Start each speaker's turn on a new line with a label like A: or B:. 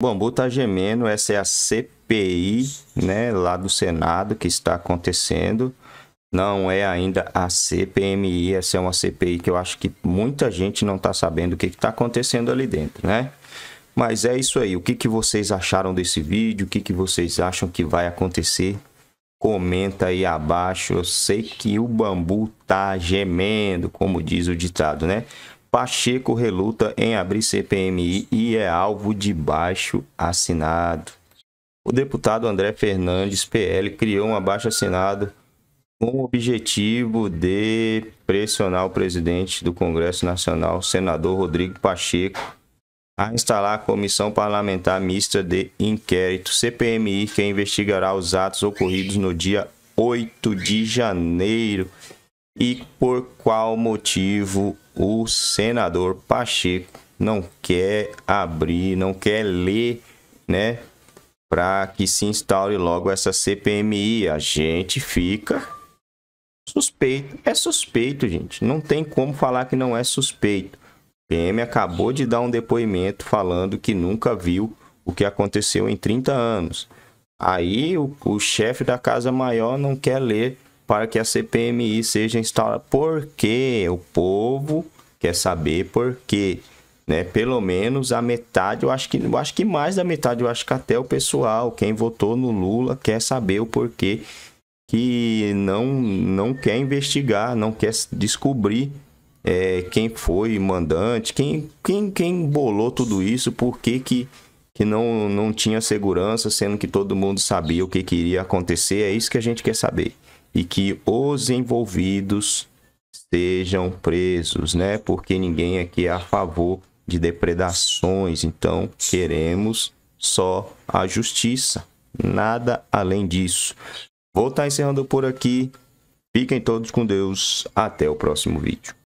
A: O bambu tá gemendo, essa é a CPI, né, lá do Senado que está acontecendo. Não é ainda a CPMI, essa é uma CPI que eu acho que muita gente não está sabendo o que está acontecendo ali dentro, né? Mas é isso aí, o que, que vocês acharam desse vídeo, o que, que vocês acham que vai acontecer? Comenta aí abaixo, eu sei que o bambu tá gemendo, como diz o ditado, né? Pacheco reluta em abrir CPMI e é alvo de baixo assinado. O deputado André Fernandes, PL, criou um abaixo assinado com o objetivo de pressionar o presidente do Congresso Nacional, senador Rodrigo Pacheco, a instalar a Comissão Parlamentar Mista de Inquérito CPMI, que investigará os atos ocorridos no dia 8 de janeiro e por qual motivo o senador Pacheco não quer abrir, não quer ler, né? Para que se instaure logo essa CPMI. A gente fica suspeito. É suspeito, gente. Não tem como falar que não é suspeito. O PM acabou de dar um depoimento falando que nunca viu o que aconteceu em 30 anos. Aí o, o chefe da Casa Maior não quer ler para que a CPMI seja instalada, porque o povo quer saber por quê. Né? Pelo menos a metade, eu acho que eu acho que mais da metade, eu acho que até o pessoal, quem votou no Lula, quer saber o porquê que não não quer investigar, não quer descobrir é, quem foi mandante, quem, quem quem bolou tudo isso, por que que que não, não tinha segurança, sendo que todo mundo sabia o que, que iria acontecer, é isso que a gente quer saber e que os envolvidos sejam presos, né? Porque ninguém aqui é a favor de depredações, então queremos só a justiça, nada além disso. Vou estar tá encerrando por aqui. Fiquem todos com Deus. Até o próximo vídeo.